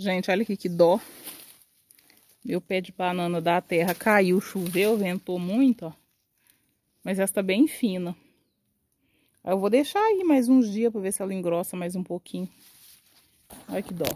Gente, olha aqui que dó. Meu pé de banana da terra caiu, choveu, ventou muito, ó. Mas essa tá bem fina. Eu vou deixar aí mais uns dias para ver se ela engrossa mais um pouquinho. Olha que dó.